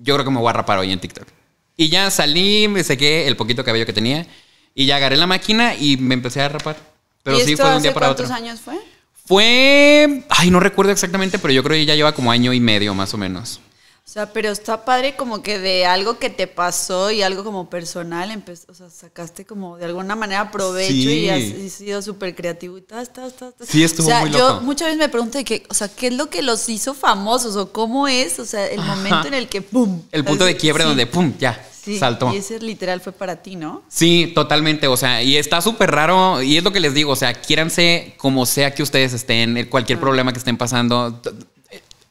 yo creo que me voy a rapar hoy en TikTok. Y ya salí, me sequé el poquito cabello que tenía y ya agarré la máquina y me empecé a rapar. Pero sí fue un día para otro. ¿Cuántos años fue? Fue, ay, no recuerdo exactamente, pero yo creo que ya lleva como año y medio más o menos. O sea, pero está padre como que de algo que te pasó y algo como personal, o sea, sacaste como de alguna manera provecho y has, sido súper creativo y tal, tal, tal. Sí, estuvo o sea, yo muchas veces me pregunto que, o sea, ¿qué es lo que los hizo famosos o cómo es? O sea, el momento en el que pum. El punto de quiebre donde pum, ya. Sí, saltó. Y ese literal fue para ti, ¿no? Sí, totalmente. O sea, y está súper raro. Y es lo que les digo. O sea, quírense como sea que ustedes estén, cualquier problema que estén pasando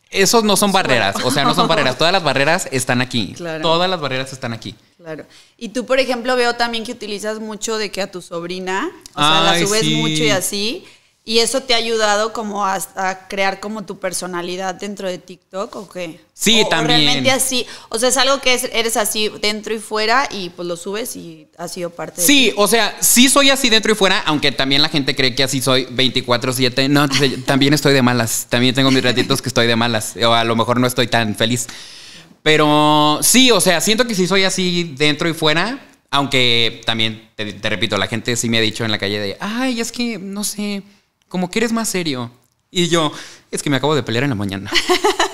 esos no son barreras, o sea, no son barreras. Todas las barreras están aquí. Todas las barreras están aquí. Claro. Y tú, por ejemplo, veo también que utilizas mucho de que a tu sobrina, o sea, la subes mucho y así. ¿Y eso te ha ayudado como a, crear como tu personalidad dentro de TikTok o qué? Sí, también. realmente así, o sea, es algo que eres así dentro y fuera y pues lo subes y ha sido parte sí, de Sí, o sea, sí soy así dentro y fuera, aunque también la gente cree que así soy 24/7. No, también estoy de malas, también tengo mis ratitos que estoy de malas, o a lo mejor no estoy tan feliz. Pero sí, o sea, siento que sí soy así dentro y fuera, aunque también, te repito, la gente sí me ha dicho en la calle de, ay, es que, no sé como que eres más serio. Y yo, es que me acabo de pelear en la mañana.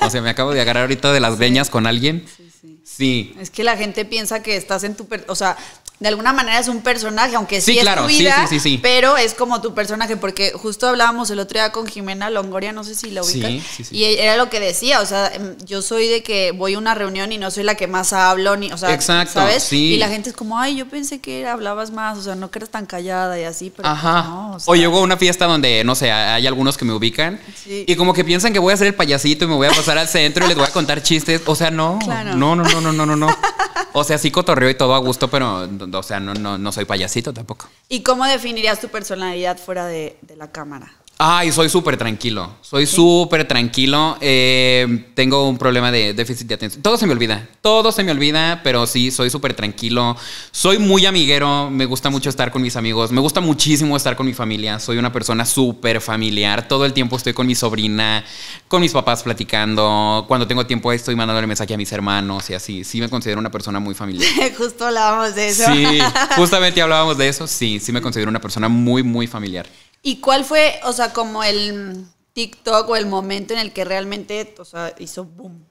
o sea, me acabo de agarrar ahorita de las veñas con alguien. Sí, sí. Es que la gente piensa que estás en tu... O sea, de alguna manera es un personaje, aunque sí, es tu vida, pero es como tu personaje, porque justo hablábamos el otro día con Jimena Longoria, no sé si la ubicas, y era lo que decía, o sea, em, yo soy de que voy a una reunión y no soy la que más hablo, ni, o sea, ¿sabes? Y la gente es como, ay, yo pensé que hablabas más, o sea, no que eras tan callada y así, pero no. O, llegó una fiesta donde, no sé, hay algunos que me ubican y como que piensan que voy a ser el payasito y me voy a pasar al centro y les voy a contar chistes, o sea, no, no, no, no, no, no, no. no. O sea, sí cotorreo y todo a gusto, pero, o sea, no, soy payasito tampoco. ¿Y cómo definirías tu personalidad fuera de la cámara? Ay, soy súper tranquilo. Soy súper tranquilo. Eh, tengo un problema de déficit de atención. Todo se me olvida. Todo se me olvida, pero sí, soy súper tranquilo. Soy muy amiguero. Me gusta mucho estar con mis amigos. Me gusta muchísimo estar con mi familia. Soy una persona súper familiar. Todo el tiempo estoy con mi sobrina, con mis papás platicando. Cuando tengo tiempo estoy mandándole mensaje a mis hermanos y así. Sí me considero una persona muy familiar. Justo hablábamos de eso. Sí, justamente hablábamos de eso. Sí, sí me considero una persona muy, muy familiar. ¿Y cuál fue, o sea, como el TikTok o el momento en el que realmente, o sea, hizo boom?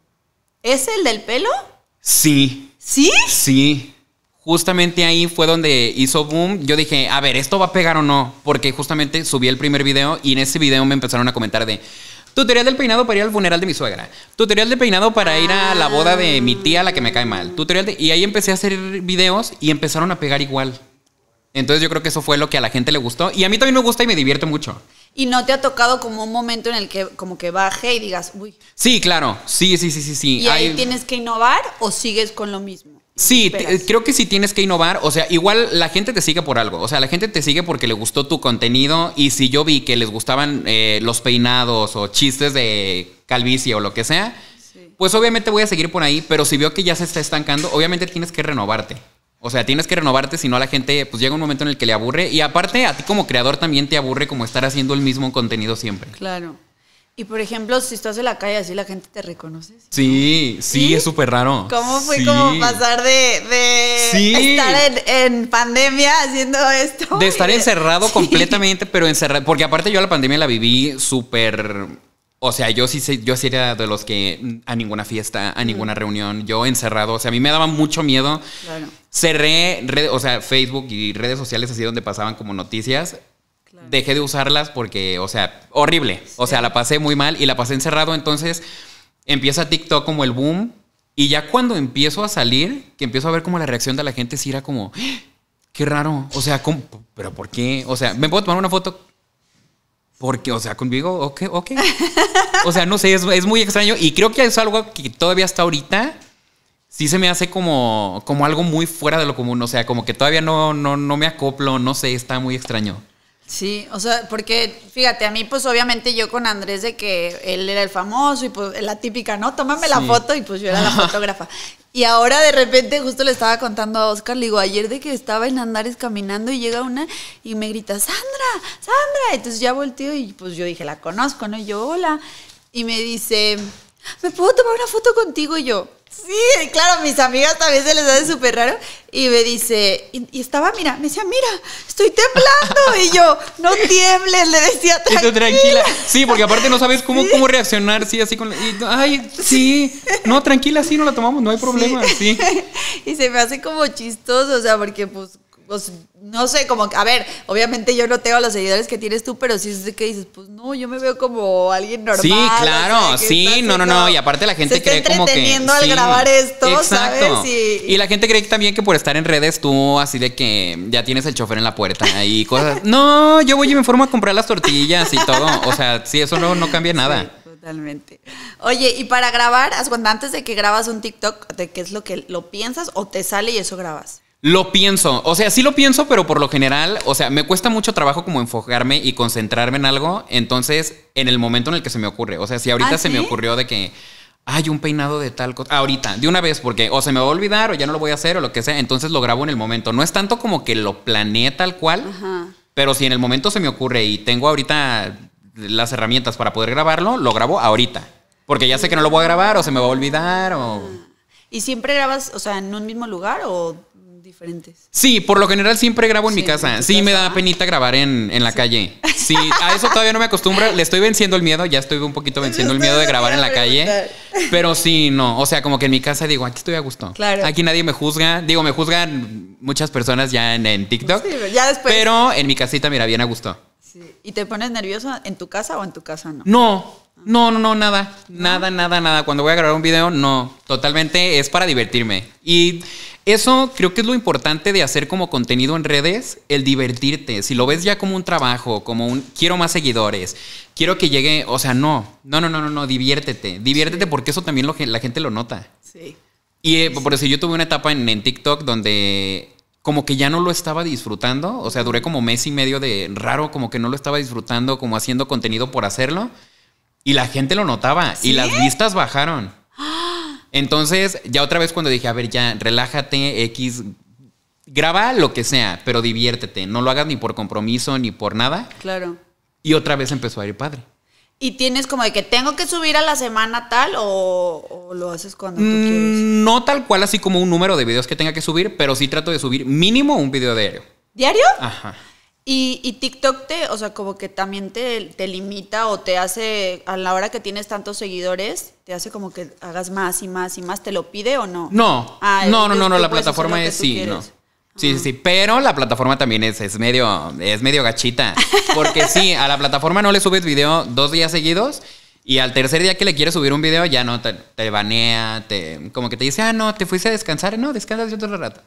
¿Es el del pelo? Sí. ¿Sí? Sí. Justamente ahí fue donde hizo boom. Yo dije, a ver, ¿esto va a pegar o no? Porque justamente subí el primer video y en ese video me empezaron a comentar de, Tutorial del peinado para ir al funeral de mi suegra. Tutorial del peinado para ir a la boda de mi tía, la que me cae mal. Tutorial de... Y ahí empecé a hacer videos y empezaron a pegar igual. Entonces yo creo que eso fue lo que a la gente le gustó. Y a mí también me gusta y me divierte mucho. ¿Y no te ha tocado como un momento en el que como que baje y digas, uy? Sí, claro. Sí, sí, sí, sí, sí. ¿Y ahí tienes que innovar o sigues con lo mismo? Sí, creo que sí tienes que innovar. O sea, igual la gente te sigue por algo. O sea, la gente te sigue porque le gustó tu contenido. Y si yo vi que les gustaban eh, los peinados o chistes de calvicie o lo que sea, pues obviamente voy a seguir por ahí. Pero si veo que ya se está estancando, obviamente tienes que renovarte. O sea, tienes que renovarte, si no la gente, pues llega un momento en el que le aburre. Y aparte, a ti como creador también te aburre como estar haciendo el mismo contenido siempre. Claro. Y por ejemplo, si estás en la calle así, la gente te reconoce. Sí, sí, es súper raro. ¿Cómo fue como pasar de, estar en, en, pandemia haciendo esto? De estar encerrado completamente, pero encerrado. Porque aparte yo la pandemia la viví súper o sea, yo sí, yo sí era de los que a ninguna fiesta, a ninguna reunión, yo encerrado, o sea, a mí me daba mucho miedo. Claro. Cerré, o sea, Facebook y redes sociales así donde pasaban como noticias. Dejé de usarlas porque, o sea, horrible. O sea, la pasé muy mal y la pasé encerrado. Entonces empieza TikTok como el boom. Y ya cuando empiezo a salir, que empiezo a ver como la reacción de la gente, sí era como, ¡Ah! qué raro. O sea, ¿pero por qué? O sea, ¿me puedo tomar una foto? Porque, o sea, conmigo, ok, ok. O sea, no sé, es, es, muy extraño. Y creo que es algo que todavía hasta ahorita sí se me hace como, como algo muy fuera de lo común. O sea, como que todavía no, no, no me acoplo, no sé, está muy extraño. Sí, o sea, porque fíjate, a mí pues obviamente yo con Andrés de que él era el famoso y pues la típica, ¿no? Tómame la foto y pues yo era la fotógrafa. Y ahora de repente, justo le estaba contando a Oscar, le digo, ayer de que estaba en Andares caminando y llega una y me grita, Sandra, Sandra. Entonces ya volteo y pues yo dije, la conozco, ¿no? Y yo, hola. Y me dice, ¿me puedo tomar una foto contigo? Y yo, Sí, claro, mis amigas también se les hace súper raro. Y me dice, y, estaba, mira, me decía, mira, estoy temblando. Y yo, no tiembles, le decía, tranquila. Sí, porque aparte no sabes cómo, cómo reaccionar, sí, así con... Y, ay, sí, no, tranquila, sí, no la tomamos, no hay problema, sí. Y se me hace como chistoso, o sea, porque pues pues, no sé, como, a ver, obviamente yo no tengo los seguidores que tienes tú, pero sí es que dices, pues no, yo me veo como alguien normal. Sí, claro, sí, no, no, no, y aparte la gente se cree está como que... al grabar esto, ¿sabes? Y, la gente cree también que por estar en redes tú así de que ya tienes el chofer en la puerta y cosas... no, yo voy y me formo a comprar las tortillas y todo, o sea, sí, eso no, no cambia nada. Totalmente. Oye, y para grabar, antes de que grabas un TikTok, ¿de qué es lo que lo piensas o te sale y eso grabas? Lo pienso, o sea, sí lo pienso, pero por lo general, o sea, me cuesta mucho trabajo como enfocarme y concentrarme en algo, entonces en el momento en el que se me ocurre, o sea, si ahorita ¿Ah, se me ocurrió de que hay un peinado de tal cosa, ahorita, de una vez, porque o se me va a olvidar o ya no lo voy a hacer o lo que sea, entonces lo grabo en el momento, no es tanto como que lo planeé tal cual, pero si en el momento se me ocurre y tengo ahorita las herramientas para poder grabarlo, lo grabo ahorita, porque ya sé que no lo voy a grabar o se me va a olvidar o... ¿Y siempre grabas, o sea, en un mismo lugar o diferentes. Sí, por lo general siempre grabo en mi casa. sí, me da penita grabar en, la calle. Sí, a eso todavía no me acostumbro. Le estoy venciendo el miedo, ya estoy un poquito venciendo el miedo de grabar en la calle. Pero sí, no. O sea, como que en mi casa digo, aquí estoy a gusto. Claro. Aquí nadie me juzga. Digo, me juzgan muchas personas ya en, TikTok. Sí, ya después. Pero en mi casita, mira, bien a gusto. Sí. ¿Y te pones nervioso en tu casa o en tu casa no? No, ah. no, no, no, nada. Nada, nada, nada. Cuando voy a grabar un video, no. Totalmente es para divertirme. Y eso creo que es lo importante de hacer como contenido en redes, el divertirte. Si lo ves ya como un trabajo, como un quiero más seguidores, quiero que llegue, o sea, no, no, no, no, no, no diviértete, diviértete porque eso también lo, la gente lo nota. Sí. Y eh, por eso yo tuve una etapa en, TikTok donde como que ya no lo estaba disfrutando, o sea, duré como mes y medio de raro, como que no lo estaba disfrutando, como haciendo contenido por hacerlo, y la gente lo notaba, y las vistas bajaron. Entonces, ya otra vez cuando dije, a ver, ya relájate, X, graba lo que sea, pero diviértete. No lo hagas ni por compromiso ni por nada. Claro. Y otra vez empezó a ir padre. ¿Y tienes como de que tengo que subir a la semana tal o, lo haces cuando tú mm, quieres? No tal cual, así como un número de videos que tenga que subir, pero sí trato de subir mínimo un video diario. ¿Diario? Ajá. Y, TikTok te, o sea, como que también te, te, limita o te hace, a la hora que tienes tantos seguidores, te hace como que hagas más y más y más, ¿te lo pide o no? No, ah, no, no, no, la plataforma es sí, no. Sí, ah. sí, sí, pero la plataforma también es, es, medio, es medio gachita. Porque sí, a la plataforma no le subes video dos días seguidos y al tercer día que le quieres subir un video ya no, te, te banea, te, como que te dice, ah, no, te fuiste a descansar, no, descansas otro rato.